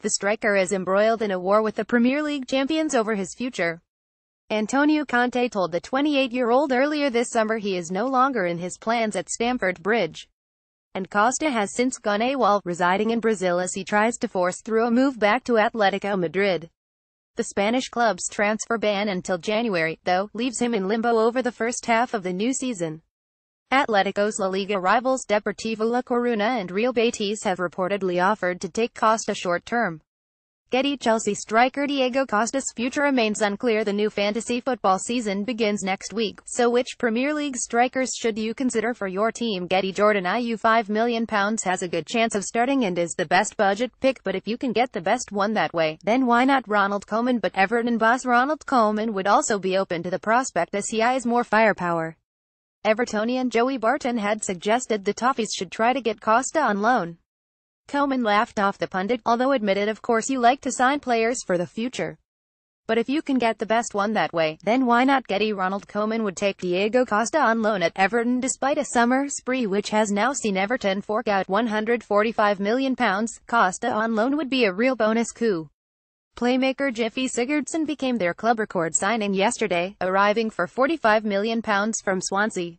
The striker is embroiled in a war with the Premier League champions over his future. Antonio Conte told the 28-year-old earlier this summer he is no longer in his plans at Stamford Bridge. And Costa has since gone AWOL, residing in Brazil as he tries to force through a move back to Atletico Madrid. The Spanish club's transfer ban until January, though, leaves him in limbo over the first half of the new season. Atleticos La Liga rivals Deportivo La Coruña and Real Betis have reportedly offered to take Costa short-term. Getty Chelsea striker Diego Costa's future remains unclear The new fantasy football season begins next week, so which Premier League strikers should you consider for your team? Getty Jordan IU £5 million has a good chance of starting and is the best budget pick but if you can get the best one that way, then why not Ronald Koeman? But Everton boss Ronald Koeman would also be open to the prospect as he eyes more firepower. Evertonian Joey Barton had suggested the Toffees should try to get Costa on loan. Komen laughed off the pundit, although admitted of course you like to sign players for the future. But if you can get the best one that way, then why not Getty Ronald Koeman would take Diego Costa on loan at Everton despite a summer spree which has now seen Everton fork out £145 million. Costa on loan would be a real bonus coup. Playmaker Jiffy Sigurdsson became their club record signing yesterday, arriving for £45 million from Swansea.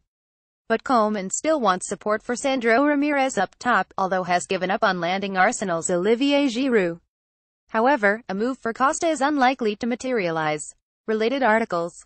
But Coleman still wants support for Sandro Ramirez up top, although has given up on landing Arsenal's Olivier Giroud. However, a move for Costa is unlikely to materialise. Related articles